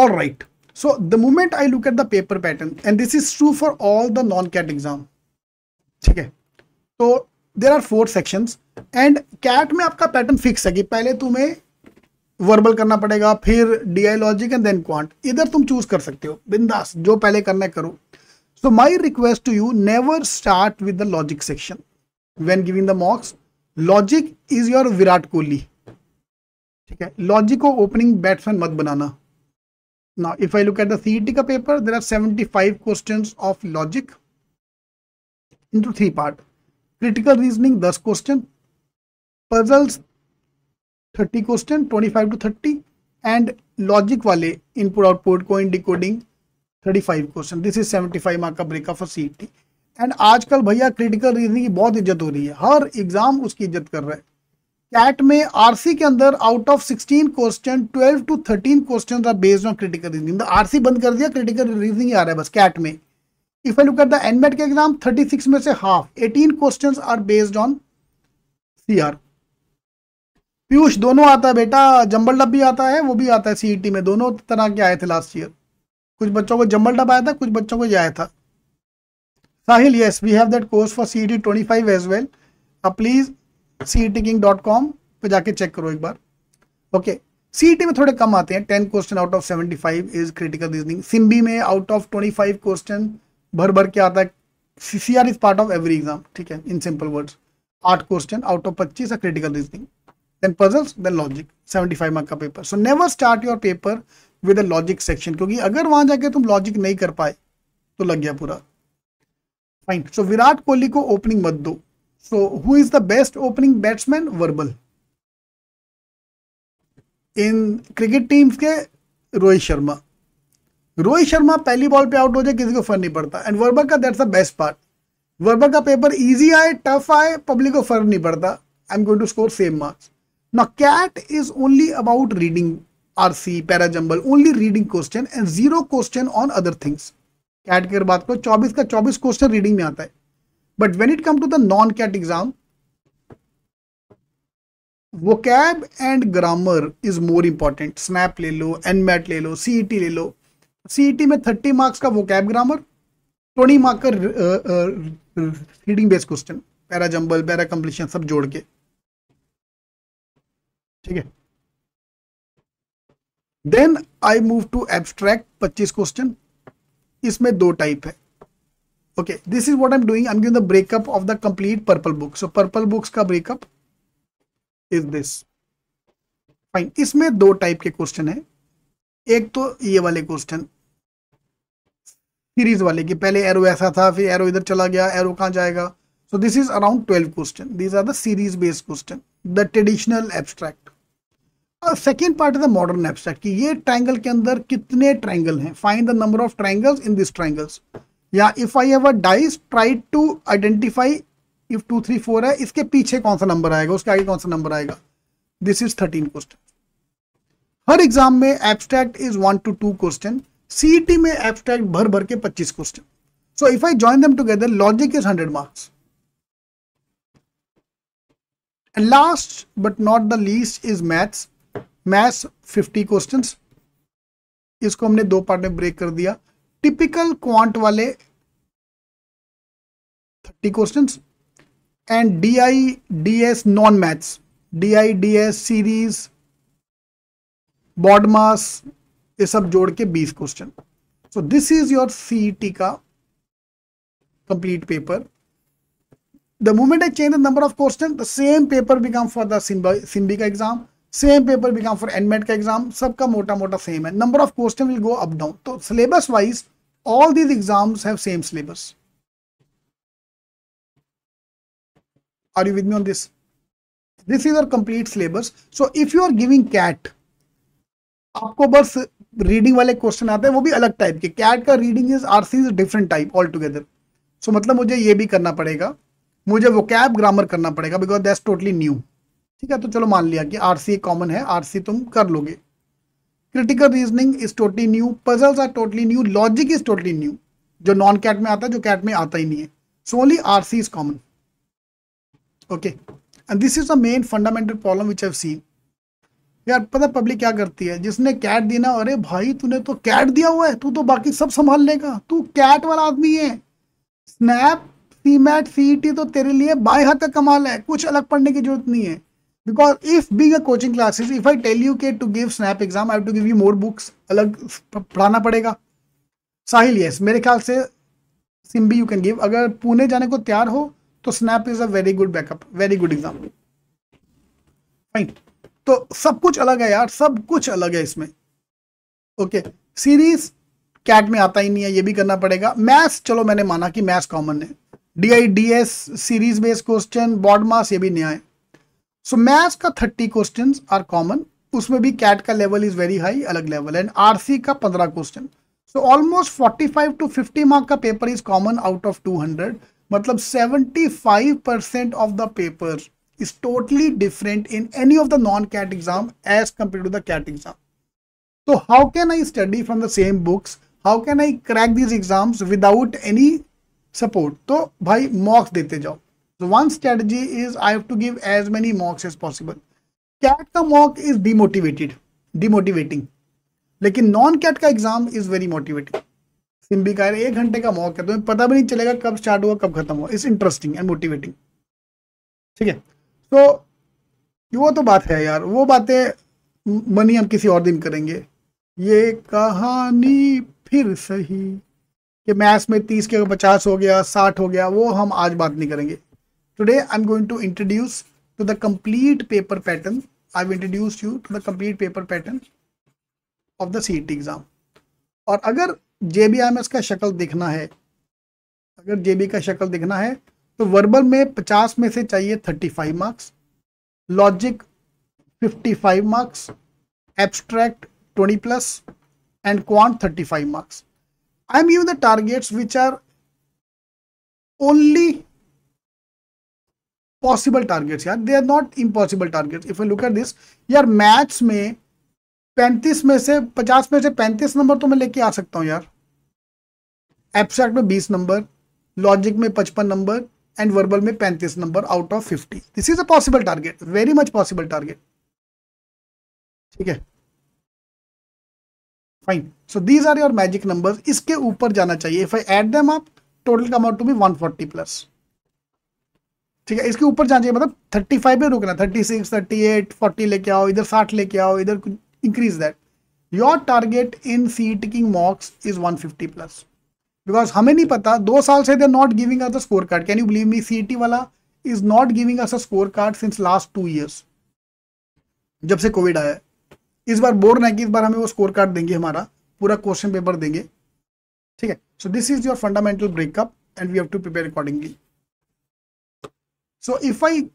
all right so the moment i look at the paper pattern and this is true for all the non-cat exam theek hai so there are four sections and cat mein aapka pattern fix hai ki pehle tumhe verbal करना पड़ेगा फिर डीआईलॉजिक and then quant इधर तुम choose कर सकते हो बिंदास जो पहले करना है करो so my request to you never start with the logic section when giving the mocks logic is your Virat Kohli ठीक है लॉजिक को ओपनिंग बैट्समैन मत बनाना Now, if I look at the cet ka paper, there are 75 questions of logic into three part. Critical reasoning, 10 question. Puzzles, 30 question, 25 to 30. And logic wale, input output, coin decoding, 35 question this is 75 ka का breakup for CET and आजकल bhaiya critical reasoning ki बहुत इज्जत ho rahi hai har exam uski इज्जत kar raha hai CAT में RC के अंदर out of 16 question 12 to 13 question are based on critical reasoning RC बंद कर दिया क्रिटिकल रीजनिंग आ रहा है बस कैट में if I look at the NMAT के एग्जाम 36 में से half 18 question are based on CR पीयूष दोनों आता है बेटा जम्बल डब भी आता है वो भी आता है सीईटी e में दोनों तरह के आए थे लास्ट ईयर कुछ बच्चों को जम्बल डब आया था कुछ बच्चों को यह आया था Sahil yes we have that course for CET 25 as well please सी पे जाके चेक करो एक बार ओके सी e में थोड़े कम आते हैं ten question out of seventy five is critical reasoning Symbi में out of twenty five question भर भर के आता है C is part of every exam ठीक है इन सिंपल वर्ड्स आठ क्वेश्चन आउट ऑफ पच्चीस critical reasoning then puzzles then logic 75 mark का paper so never start your paper with a logic section क्योंकि अगर वहां जाके तुम लॉजिक नहीं कर पाए तो लग गया पूरा fine so so, Virat Kohli को ओपनिंग मत दो So who is the best opening batsman? Verbal. In cricket teams के रोहित शर्मा रोहित शर्मा पहली बॉल पे आउट हो जाए किसी को फर्क नहीं पड़ता एंड वर्बल का that's the best part verbal का पेपर इजी आए टफ आए पब्लिक को फर्क नहीं पड़ता I am going to score same marks ना CAT is only about reading R C jumble only reading question and zero question on other things CAT की अगर बात करो चौबीस का चौबीस क्वेश्चन रीडिंग में आता है when it come to the non CAT exam vocab and grammar is more important SNAP ले लो एन मैट ले लो सीईटी e ले लो सीईटी e में थर्टी मार्क्स का vocab grammar twenty marks का reading based question para jumble para completion सब जोड़ के ठीक है then I move to abstract पच्चीस क्वेश्चन इसमें दो टाइप है okay this is what i'm doing i'm giving the breakup of the complete purple book so purple books ka breakup is this fine isme do type ke question hai ek to ye wale question series वाले कि पहले arrow ऐसा था फिर arrow इधर चला गया arrow कहां जाएगा so this is around twelve question these are the series based question the traditional abstract second part is the modern abstract कि ये ट्राइंगल के अंदर कितने ट्राइंगल हैं find the number of triangles in this triangles या if I ever dice tried to identify if two three four है इसके पीछे कौन सा नंबर आएगा उसके आगे कौन सा नंबर आएगा दिस इज थर्टीन क्वेश्चन हर एग्जाम में abstract is one two two question CET में एब्स्ट्रैक्ट भर भर के पच्चीस question so if I join them together logic is hundred marks And last but not the least is maths Maths 50 questions. इसको हमने दो पार्ट में ब्रेक कर दिया टिपिकल क्वांट वाले thirty question and D I D S non maths D I D S series BODMAS सब जोड़ के बीस question so this is your C T का complete paper the moment I change the number of question the same paper become for the Symbi का exam same paper become for NMAT का exam सबका मोटा मोटा सेम है number of question will go up down तो syllabus wise all these exams have same syllabus this is your complete syllabus so if you are giving cat आपको बस reading वाले question आते हैं वो भी अलग टाइप के कैट का reading is R C is different type all together so मतलब मुझे ये भी करना पड़ेगा मुझे वो कैब ग्रामर करना पड़ेगा बिकॉज दैट्स टोटली न्यू ठीक है तो चलो मान लिया कि आर सी कॉमन है आरसी तुम कर लोगे critical reasoning is totally new puzzles are totally new logic is totally new जो नॉन कैट में आता है जो कैट में आता ही नहीं है so only C is common okay and this is the main fundamental problem which have seen यार पता पब्लिक क्या करती है जिसने कैट देना अरे भाई तूने तो कैट दिया हुआ है तू तो बाकी सब संभाल लेगा तू कैट वाला आदमी है स्नैप सी मैट तो तेरे लिए बाएं हाथ का कमाल है कुछ अलग पढ़ने की जरूरत नहीं है because if be a coaching classes if I tell you के to give SNAP exam I to give you more books अलग पढ़ाना पड़ेगा साहिल यस yes, मेरे ख्याल से Symbi you can give अगर पुणे जाने को तैयार हो तो SNAP is a very good backup very good example fine तो सब कुछ अलग है यार सब कुछ अलग है इसमें ओके सीरीज कैट में आता ही नहीं है ये भी करना पड़ेगा मैथ्स चलो मैंने माना कि मैथ्स कॉमन है D I D S series based question मास ये भी नया है सो मैथ्स का थर्टी क्वेश्चन आर कॉमन उसमें भी कैट का लेवल इज वेरी हाई अलग लेवल एंड आरसी का पंद्रह question so almost forty five to fifty mark का paper is common out of two hundred मतलब seventy five percent of the paper is totally different in any of the non CAT exam as compare to the CAT exam तो how can I study from the same books how can I crack these exams without any support तो भाई मॉक्स देते जाओ one strategy is I have to give as many mocks as possible. Cat का mock is demotivated, demotivating. लेकिन non CAT का exam is very motivating Symbi का एक घंटे का मॉक है तुम्हें पता भी नहीं चलेगा कब स्टार्ट हुआ कब खत्म हुआ इट्स इंटरेस्टिंग एंड मोटिवेटिंग ठीक है तो वो तो बात है यार वो बातें मनी हम किसी और दिन करेंगे ये कहानी फिर सही कि मैथ्स में तीस के पचास हो गया साठ हो गया वो हम आज बात नहीं करेंगे Today I'm going to introduce to the complete paper pattern. I've introduced you to the complete paper pattern of the CET exam. और अगर JBIMS का शक्ल देखना है अगर JB का शक्ल देखना है तो वर्बल में 50 में से चाहिए 35 marks logic 55 marks abstract 20 plus and quant 35 marks i am giving the targets which are only possible targets यार they are not impossible targets if you look at this यार मैथ्स में पैंतीस में से पचास में से पैंतीस नंबर तो मैं लेके आ सकता हूँ यार एब्स्ट्रैक्ट में बीस नंबर लॉजिक में पचपन नंबर एंड वर्बल में पैंतीस number out of fifty this is a possible target very much possible target ठीक है fine so these are your magic number इसके ऊपर जाना चाहिए इफ आई एड दम आप total come out to be one forty plus ठीक है इसके ऊपर जाना चाहिए मतलब थर्टी फाइव में रुकना thirty six thirty eight forty लेके आओ इधर साठ लेके आओ इधर increase that your target in C ticking mocks is one fifty plus because हमें नहीं पता दो साल से they're not giving us a score card can you believe me C T वाला is not giving us a score card since last two years जब से Covid आया है इस बार बोर ना कि इस बार हमें वो स्कोर कार्ड देंगे हमारा पूरा क्वेश्चन पेपर देंगे ठीक है so this is your fundamental breakup and we have to prepare accordingly So if I